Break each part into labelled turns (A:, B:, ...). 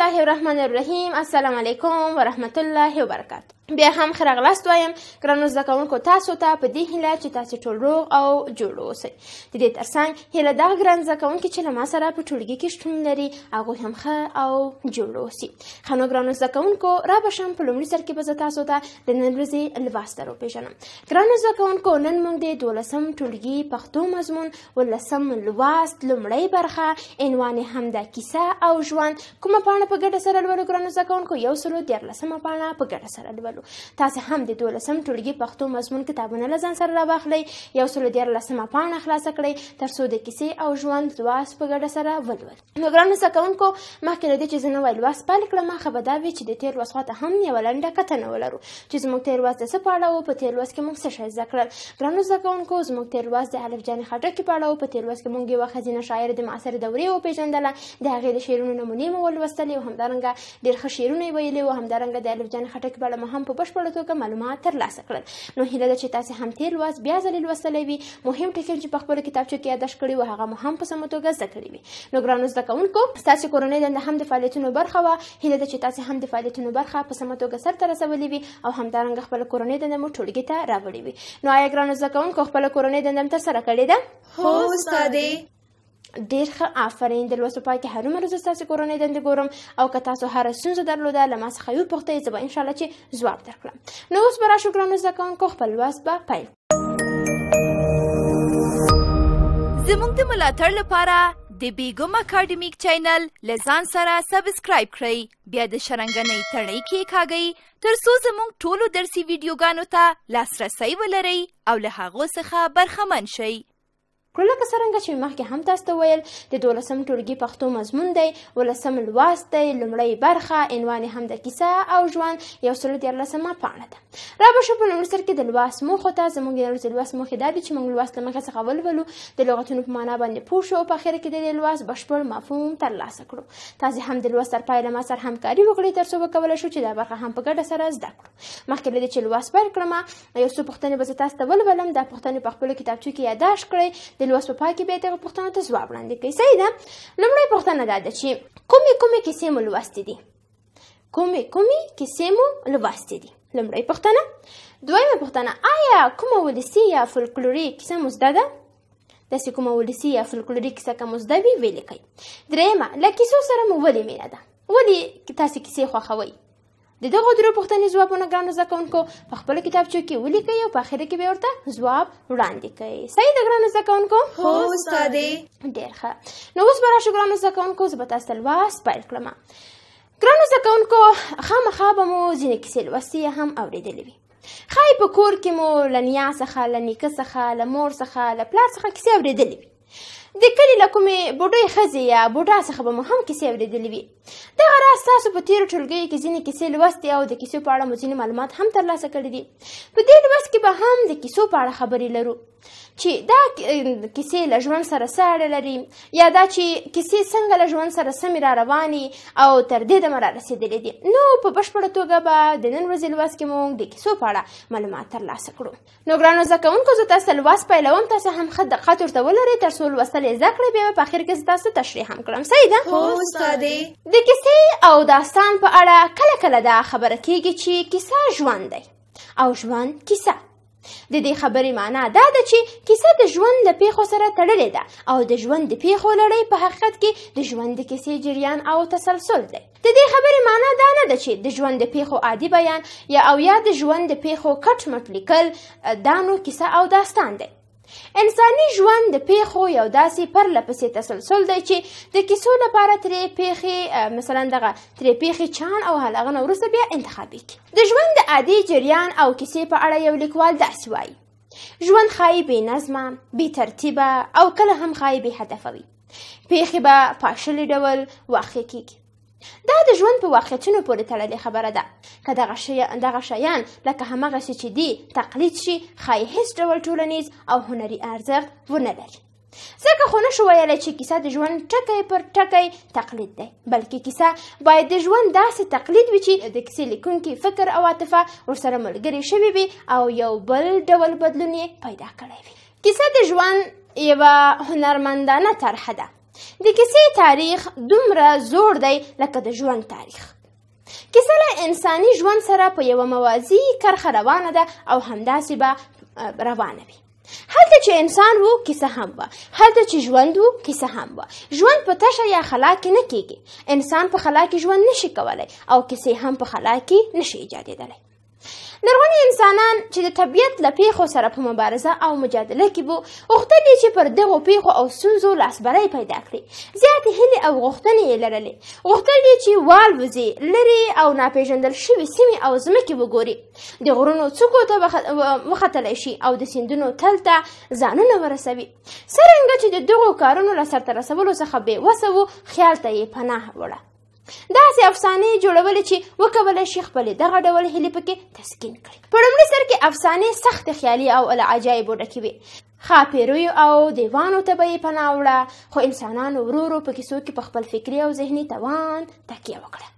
A: الله الرحمن الرحیم السلام علیکم ورحمت الله وبرکاته بیا هم ښه راغلاست وایم ګرانو زده کوونکو تاسو ته په دې هیله چې تاسو ټول روغ او جوړ اوسئ د دې تر څنګ هیله دغه ګران زده کوونکي چې له ما سره په ټولګي کې شتون لري هغوی هم ښه او جوړ اوسي ښه نو ګرانو زده کوونکو را به شم په لومړي سر کې به زه تاسو ته د نن ورځې لباس در وپېژنم ګرانو زده کوونکو نن موږ د دولسم ټولګي پښتو مضمون ولسم لوست لومړۍ برخه عنوان یې همدا کیسه او ژوند کومه پاڼه په ګډه سره لولو ګرانو زده کوونکو یو سلو دیارلسمه پاڼه په ګډه سره لولو وکړو تاسو هم د دولسم ټولګي پښتو مضمون کتابونه له ځان سره راواخلئ یو سل دیارلسمه پاڼه خلاصه کړئ ترڅو د کیسې او ژوند لوست په ګډه سره ولول نو ګرانو زده کوونکو مخکې له دې چې زه نوی لوست پیل کړم خبر دا وي چې د تېر لوست خواته هم یوه لنډه کتنه ولرو چې زموږ تېر لوست د څه په اړه و په تېر لوست کې موږ څه شی زده کړل ګرانو زده کوونکو زموږ تېر لوست د الف جانې خټکي په اړه و په تېر لوست کې موږ یوه ښځینه شاعره د معاصر دورې وپېژندله د هغې د شعرونو نمونې مو ولوستلې او همدارنګه ډېر ښه شعرونه یې ویلي وو همدارنګه د الف جانې خټکي په اړه مو هم په بشپړه توګه معلومات ترلاسه کړل نو هیله ده چې تاسو هم تیر لوست بیا ځلې لوستلی وي مهم ټکي چې په خپل کتابچو کې یادښت کړي وو هغه مو هم په سمه توګه زده کړي وي نو ګرانو زده کوونکو ستاسو کورنۍ دنده هم د فعالیتونو برخه وه هیله ده چې تاسو هم د فعالیتونو برخه په سمه توګه سرته رسولې وي او همدارنګه خپل کورنۍ دنده مو ټولګي ته راوړې وي نو آیا ګرانو زده کوونکو خپل کورنۍ دنده هم ترسره کړې ده هو استادې ډیر ښه آفرین د لوست پای کې هرو مرو زه ستاسو کورنۍ دندې ګورم او که تاسو هر ستونزه درلوده له ما څخه وپوښتئ زه به انشاءالله چې ځواب درکړم نو اوس به راشو ګرانو زده کوونکو خپل لوست به پیل زموږ د ملاتړ لپاره د بیګم اکیډمیک چینل لزان سره سبسکرایب کړئ بیا د شرنګنۍ تړۍ کې کاږئ تر څو زموږ ټولو درسي ویډیوګانو ته لاسرسی ولرئ او له هغو څخه برخمن شئ خو لکه څرنګه چې مخکې هم تاسو ته ویل د دولسم ټولګي پښتو مضمون دی ولسم لوست دی لومړۍ برخه عنوان هم د کیسه او ژوند یو سل دیارلسمه پاڼه ده را به شو په لومړي سر کې د لوست موخو ته زموږ د ورځې لوست موخې دا دي چې موږ لوست له مخې څخه ولولو د لغتونو په معنا باندې پوه شو او په اخره کې د دې لوست بشپړ مفهوم ترلاسه کړو تاسې هم د لوست تر پایه له ما سره همکاري وکړئ تر څو وکولی شو چې دا برخه هم په ګډه سره زده کړو مخکې له دې چې لوست پیل کړم یو څو پوښتنې به زه تاسو ته ولولم دا پوښتنې په خپلو کتابچو کې یاداشت کړئ د لوست په پای کې به دغه پوښتنو ته ځواب وړاندې کړئ صحیح ده لومړۍ پوښتنه دا ده چې کومې کومې کیسې مو لوستې دي کومې کومې کیسې مو لوستې دي لومړۍ پوښتنه دویمه پوښتنه آیا کومه ولسي یا فولکلوري کیسه مو زده ده داسې کومه ولسي یا فولکلوري کیسه که مو زده وي ویې لیکئ درېیمه له کیسو سره مو ولې مینه ده ولې تاسې کیسې خوښوئ د دغه درو پوښتنې ځوابونه ګرانو زده کوونکو په خپل کتابچو کې ولیکئ او په اخره کې به ورته ځواب وړاندې کړئ صحیح ده ګرانو زده کوونکو هو استادې ډېر ښه نو اوس به راشو ګرانو زده کوونکو زه به تاسو ته لوست پیل کړم ګرانو زده کوونکو خامخا به مو ځینې کیسې لوستې یا هم اورېدلې وي خای په کور کې مو لنیا څخه لنیکه څخه لمور څخه لپلار څخه کیسې اورېدلې وي د کلي له کومې بوډۍ ښځې یا بوډا څخه به مو هم کیسې اورېدلې وي دغه راز تاسو په تیرو ټولګیو کې ځینې کیسې لوستې او د کیسو په اړه مو ځینې معلومات هم ترلاسه کړي دي په دې لوست کې به هم د کیسو په اړه خبرې لرو چې دا کیسې له ژوند سره څه اړه لري یا دا چې کیسې څنګه له ژوند سره سمې را روانې او تر دې دمه را رسېدلې دي نو په بشپړه توګه به د نن ورځې لوست کې موږ د کیسو په اړه معلومات ترلاسه کړو نو ګرانو زده کوونکو زه تاسو لوست پیلوم تاسو هم ښه دقت ورته ولرئ تر څو لوستل یې زده کړئ بیا په اخر کې زه تاسو تشریح هم کړم صحیح ده هو استادې د کیسې او داستان په اړه کله کله دا خبره کیږي چې کیسه ژوند دی او ژوند کیسه د دې خبرې معنا دا ده چې کیسه د ژوند له پیښو سره تړلې ده او د ژوند د پیښو لړۍ په حقیقت کې د ژوند د کیسې جریان او تسلسل دی د دې خبرې معنا دا نه ده چې د ژوند د پیښو عادي بیان یا او یا د ژوند د پیښو کټ مټ لیکل دا نو کیسه او داستان دی انساني ژوند د پیښو یو داسې پرله پسې تسلسل دی چې د کیسو لپاره ترې پیښې مثلا دغه ترې پیښې چان او هلغه نه وروسته بیا انتخابیږي د ژوند د عادي جریان او کیسې په اړه یو لیکوال داسې وایي ژوند ښایي بې نظمه بې ترتیبه او کله هم ښایي بې هدفه وي پیښې به په ډول واقع کیږي دا د ژوند په واقعیتونو پورې تړلې خبره ده که دغه شی... دغه شیان لکه همغسې چې دي تقلید شي ښایي هیڅ ډول ټولنیز او هنري ارزښت ونه لري ځکه خو نشو ویلی چې کیسه د ژوند ټکی پر ټکی تقلید دی بلکې کیسه باید د ژوند داسې تقلید وي چې د کیسې لیکونکي فکر او عاطفه ورسره ملګري شوي وي او یو بل ډول بدلون یې پیدا کړی وي کیسه د ژوند یوه هنرمندانه طرحه ده د کیسې تاریخ دومره زوړ دی لکه د ژوند تاریخ کیسه له انساني ژوند سره په یوه موازي کرښه روانه ده او همداسې به روانه وي هلته چې انسان وو کیسه هم وه هلته چې ژوند وو کیسه هم وه ژوند په تشه یا خلا کې نه کیږي انسان په خلا کې ژوند نشي کولی او کیسې هم په خلا کې نشي ایجادېدلی لرغوني انسانان چې د طبیعت له پیښو سره په مبارزه او مجادله کې وو غوښتل چې پر دغو پیښو او ستونزو لاسبری پیدا کړي زیاتې هیلې او غوښتنې یې لرلې غوښتل یې چې والوځي لرې او ناپېژندل شوي سیمې او ځمکې وګوري د غرونو څوکو ته وختلی شي او د سیندونو تل ته ځانونه ورسوي څرنګه چې د دغو کارونو له سرته رسولو څخه بې وسه وو خیال ته یې پناه وړه دا داسې افسانې جوړولې چې وکولی شي خپلې دغه ډول هیلې پکې تسکین کړي په لومړي سر کې افسانې سختې خیالي او له عجایبو ډکې وي خاپیریو او دیوانو ته به یې پناه وړه خو انسانانو ورو ورو په کیسو کې په خپل فکري او ذهني توان تکیه وکړه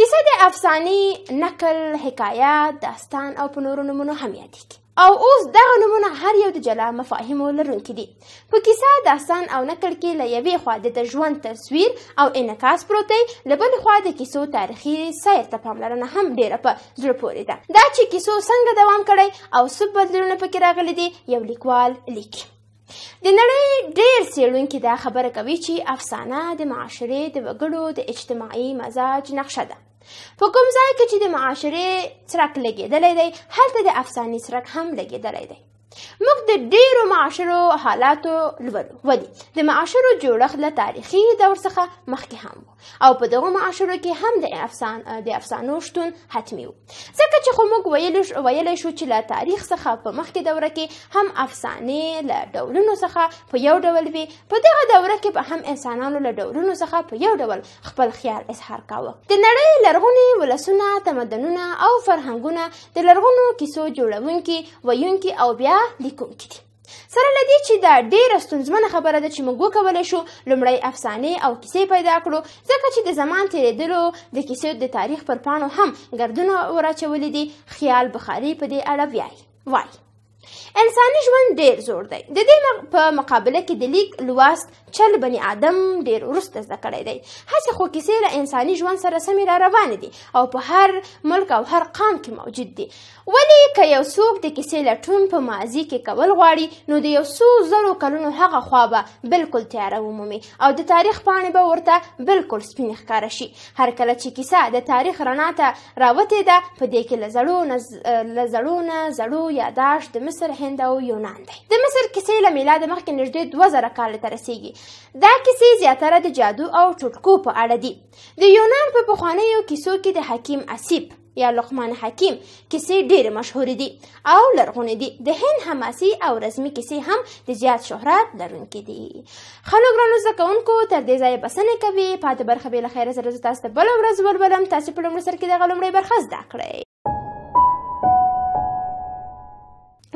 A: کیسه د افسانې نقل حکایت داستان او په نورو نومونو هم یادېږي او اوس دغه نومونه هر یو د جلا مفاهیمو لرونکي دي په کیسه داستان او نکل کې له یوې خوا د ژوند تصویر او انعکاس پروت دی له بلې خوا د کیسو تاریخي سیر ته پاملرنه هم ډیره په زړه پورې ده دا چې کیسو څنګه دوام کړی او څه بدلونونه پکې راغلي دي یو لیکوال لیکي د نړۍ ډېر څېړونکي دا خبره کوي چې افسانه د معاشرې د وګړو د اجتماعي مزاج نقشه ده په کوم ځای کې چې د معاشرې څرک لګېدلی دی هلته د افسانې څرک هم لګېدلی دی موږ د ډیرو معاشرو حالاتو لولو ولې د معاشرو جوړښت له تاریخي دور څخه مخکې هم و او په دغو معاشرو کې هم د افسان د افسانو شتون حتمي و ځکه چې خو موږ ویلی شو چې له تاریخ څخه په مخکې دوره کې هم افسانې له ډولونو څخه په یو ډول وي په دغه دوره کې به هم انسانانو له ډولونو څخه په یو ډول خپل خیال اظهار کاوه د نړۍ لرغوني ولسونه تمدنونه او فرهنګونه د لرغونو کیسو جوړونکي ویونکي او بیا دا لیکونکي دي سره له دې چې دا ډېره ستونزمنه خبره ده چې موږ وکولی شو لومړی افسانې او کیسې پیدا کړو ځکه چې د زمان تېرېدلو د کیسو د تاریخ پر پاڼو هم ګردونه وراچولي دي خیال بخاري په دې اړه وایي وایي انساني ژوند ډیر زوړ دی د دې په مقابله کې د لیک لوست چل بني آدم ډیر وروسته زده کړی دی هسې خو کیسې له انساني ژوند سره سمې را روانې دي او په هر ملک او هر قام کې موجود دي ولې که یو څوک د کیسې لټون په ماضي کې کول غواړي نو د یو څو زرو کلونو هغه خوا به بلکل تیاره ومومي او د تاریخ پاڼې به ورته بلکل سپینې ښکاره شي هر کله چې کیسه د تاریخ رڼا ته راوتې ده په دې کې له زړو نه زړو یاداشت د مصر مصر، هند او یونان دی د مصر کیسې له میلاده مخکې نږدې 2000 کال ته رسیږي دا کیسې زیاتره د جادو او ټوټکو په اړه دي د یونان په پخوانیو کیسو کې د حکیم اسیب یا لقمان حکیم کیسې ډېرې مشهورې دي او لرغونې دي د هند حماسي او رسمي کیسې هم د زیات شهرت لرونکې دي خلک رانو زده کوونکو تر دې ځایه بسنه کوي پاتې برخه به له خیره سره تاسو ته بله ورځ ولولم تاسو په لومړي سر کې دغه لومړۍ برخه زده کړئ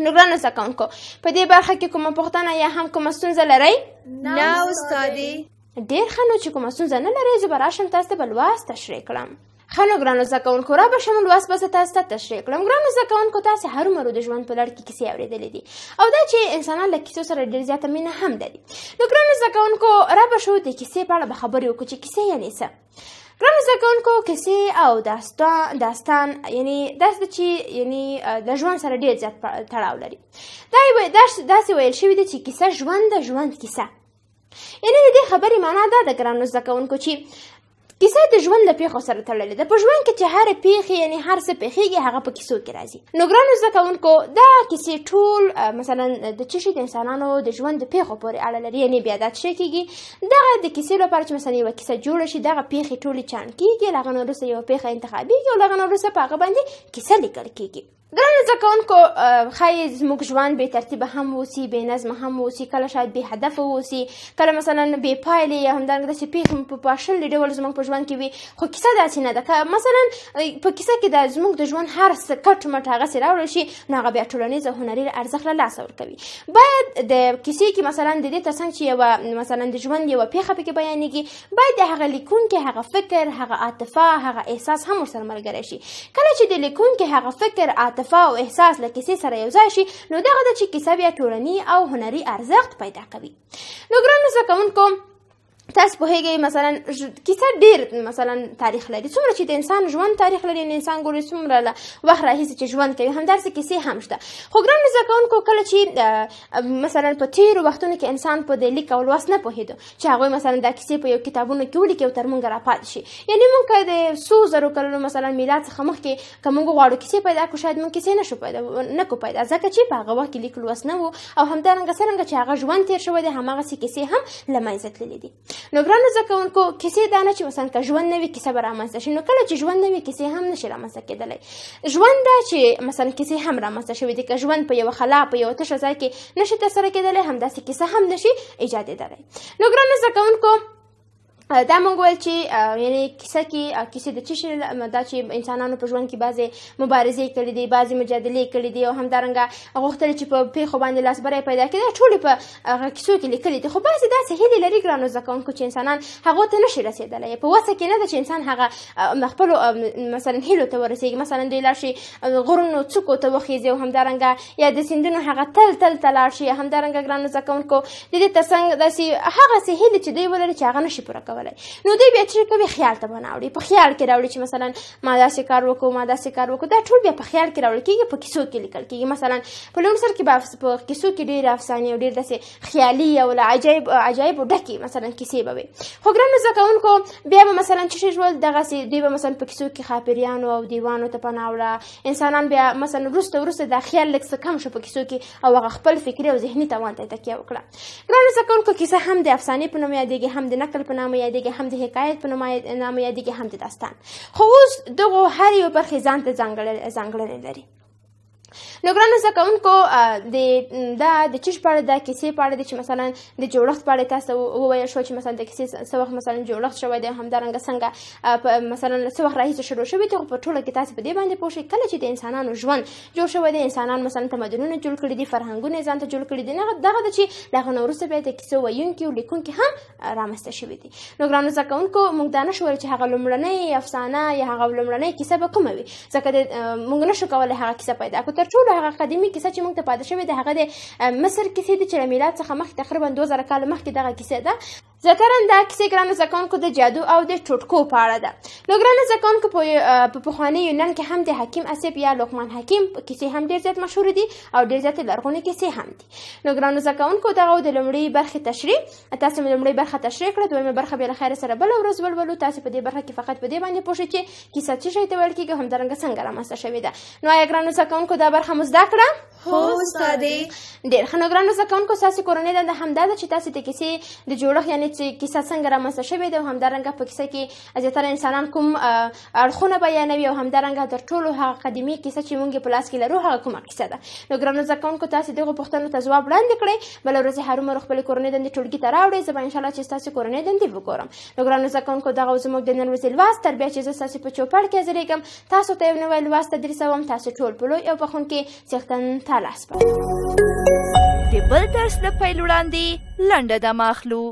A: نو ګرانو زده کوونکو په دې برخه کې کومه پوښتنه یا هم کومه ستونزه لرئ نه استادې ډېر ښه نو چې کومه ستونزه نه لرئ زه به راشم تاسو ته به لوست تشریح کړم ښه نو ګرانو زده کوونکو را به شم لوست به زه تاسو ته تشریح کړم ګرانو زده کوونکو تاسې هرومرو د ژوند په لړ کې کیسې اورېدلې دي او دا چې انسانان له کیسو سره ډېر زیاته مینه هم لري نو ګرانو زده کوونکو را به شو د کیسې په اړه به خبرې وکړو چې کیسې یعنې څه ګرانو زده کوونکو کیسې او داستان داستان یعنی داسې ده چې یعنی د ژوند سره ډېر زیات تړاو لري دا داسې ویل شوي ده چې کیسه ژوند د ژوند کیسه یعنی د دې خبرې معنا دا ده ګرانو زده کوونکو چې کیسه د ژوند له پیښو سره تړلې ده په ژوند کې چې هر پیښه یعنی هر څه پیښیږي هغه په کیسو کې راځي نو ګرانو زده کوونکو دا کیسې ټول مثلا د څه شي د انسانانو د ژوند د پیښو پورې اړه لري یعنی بیا دا څه کیږي دغه د کیسې لپاره چې مثلا یو کیسه جوړه شي دغه پیښې ټولې چان کیږي لغه نو وروسته یو پیښه انتخابیږي او لغه نو وروسته په هغه باندې کیسه لیکل کیږي ګرانو زده کوونکو ښایي زموږ ژوند بې ترتیبه هم واوسي بې نظمه هم واوسي کله شاید بې هدفه واوسي کله مثلا بې پایلې یا همدارنګه داسې پېښې په پاشلي ډول زموږ په ژوند کې وي خو کیسه داسې نه ده که مثلا په کیسه کې د زموږ د ژوند هر څه کټ مټ هغسې راوړل شي نو هغه بیا ټولنیز او هنري ارزښت له لاسه ورکوي باید د کیسې کې مثلا د دې تر څنګ چې یوه مثلا د ژوند یوه پېښه پکې بیانېږي باید د هغه لیکونکي هغه فکر هغه عاطفه هغه احساس هم ورسره ملګری شي کله چې د لیکونکي هغه فکر عاطفه عاطفه او احساس له کیسې سره یوځای شي نو دغه د چې کیسه بیا ټولنی او هنري ارزښت پیدا کوي نو ګرانو زده کوونکو تاسو په هیګي مثلا کیسه ډیر مثلا تاریخ لري څومره چې د انسان ژوند تاریخ لري انسان ګوري څومره له وخت راهیسې چې ژوند کوي همداسې کیسې هم شته خو ګران زکونکو کله چې مثلا په تیر وختونو کې انسان په د لیک او لوست نه پوهیدو چې هغه مثلا دا کیسې په یو کتابونو کې ولیکي او تر مونږ را پات شي یعنی مونږ که د سو زرو کلونو مثلا میلاد څخه مخکې که مونږ غواړو کیسې پیدا کړو شاید مونږ کیسې نشو پیدا نه کو پیدا ځکه چې په هغه وخت کې لیک لوست نه وو او همدارنګه څرنګه چې هغه ژوند تیر شوی دی هماغسې کیسې هم له منځه تللې دي نو ګرانو زده کوونکو کیسې دا نه چې مثلا که ژوند نه وي کیسه به رامنځته شي نو کله چې ژوند نه وي کیسې هم نشي رامنځته کېدلی ژوند دا چې مثلا کیسې هم رامنځته شوي دي که ژوند په یوه خلا په یوه تشه ځای کې نشي ترسره کېدلی همداسې کیسه هم نشي ایجادېدلی نو ګرانو زده کوونکو دا مونږ ویل چې یعنی کیسه کې کیسه د چشن دا چې انسانانو په ژوند کې بعضی مبارزې کړې دي بعضی مجادله کړې دي او همدارنګه غوښتل چې په پیښو باندې لاسبری پیدا کړي ټول په هغه کیسو کې لیکلي دي خو بعضی داسې هیلې لري ګرانو ځکه چې انسانان هغه ته نشي رسیدلی په وسه کې نه ده چې انسان هغه خپل مثلا هیلو ته ورسیږي مثلا دوی لاړ شي غرونو څوکو ته وخیږي او همدارنګه یا د سیندونو هغه تل تل ته لاړ شي همدارنګه ګرانو ځکه د دې ترڅنګ داسې هغه هیلې چې دوی ولري چې هغه نشي پوره کولی کولای نو دوی بیا چې کوي خیال ته بناوړي په خیال کې راوړي چې مثلا ما داسې کار وکړو ما داسې کار وکړو دا ټول بیا په خیال کې راوړل کیږي په کیسو کې لیکل کیږي مثلا په لوم سر کې په کیسو کې ډېر افسانې او ډېر داسې خیالي او عجایب عجایب ډکې مثلا کیسې به وي خو ګرانو زده کوونکو بیا به مثلا چې شول دغسې دوی به مثلا په کیسو کې خاپریانو او دیوانو ته پناه وړه انسانان بیا مثلا وروسته وروسته دا خیال لږ څه کم شو په کیسو کې او هغه خپل فکري او ذهني توان ته تکیه وکړه ګرانو زده کوونکو کیسه هم د افسانې په نوم یادېږي هم د نقل په نامه یادېږي هم د حکایت په نامه یادېږي هم د داستان خو اوس دغو هر یو برخې ځان ته ځانګړنې لري نو ګرانو زده کوونکو د دا د چش په اړه د کیسې په اړه چې مثلا د جوړښت په اړه تاسو وویل شو چې مثلا د کیسې څه وخت مثلا جوړښت شوی دی همدارنګه څنګه مثلا څه وخت راهیسې شروع شوی دی خو په ټوله کې تاسو په دې باندې پوه شئ کله چې د انسانانو ژوند جوړ شوی دی انسانان مثلا تمدنونه جوړ کړي دي فرهنګونه ځان ته جوړ کړي دي نه دغه د چې لغه نو وروسته بیا د کیسو ویونکي او لیکونکي هم رامسته شوي دي نو ګرانو زده کوونکو موږ دا نه شو چې هغه لومړنۍ افسانه یا هغه لومړنۍ کیسه به کومه وي ځکه موږ نه شو کولای هغه کیسه پیدا کړو تر ټولو هغه قدیمي کیسه چې موږ ته پاتې شوې ده هغه د مصر کیسې دي چې له میلاد څخه مخکې تقریبا 2000 کاله مخکې دغه کیسه ده ذکرن دا کیسه ګرانو زده کوونکو د جادو او د ټوټکو په اړه ده نو ګرانو زده کوونکو په پخواني یونان کې هم د حکیم اسیب یا لقمان حکیم کیسې هم ډېر زیات مشهور دي او ډېر زیات لرغونې کیسې هم دي نو ګرانو زده کوونکو دغه د لومړۍ برخې تشریح تاسو مې لومړۍ برخه تشریح کړه دویمه برخه به خیر سره بل ورځ ولولو تاسو په دې برخه کې فقط په دې باندې پوښتنه کې کیسه چې شی ته ویل کېږي همدارنګه څنګه رامنځته شوې ده نو آیا ګرانو زده کوونکو دا برخه مو زده کړه هو استادې ډېر ښه نو ګرانو زده کوونکو ستاسو کورنۍ دنده همدا ده چې تاسو د کیسې د جوړښت یعنې چې کیسه څنګه رامنځته شوې ده او همدارنګه په کیسه کې زیاتره انسانان کوم اړخونه بیانوي او همدارنګه تر ټولو هغه قدیمي کیسه چې موږ په لاس کې لرو هغه کومه کیسه ده نو ګرانو زده کوونکو تاسو دغه پوښتنو ته ځواب وړاندې کړئ بله ورځ هرومرو خپلې کورنۍ دندې ټولګي ته راوړئ زه به انشاءالله چې ستاسو کورنۍ دندې وګورم نو ګرانو زده کوونکو دغه زموږ د نن ورځې لوست تر بیا چې زه ستاسو په چوپړ کې زریږم تاسو ته یو نوی لوست تدریسوم تاسو ټول په لوی او پخونکي څښتن تعالی سپارم د بل درس د پیل وړاندې لنډه د ماخلو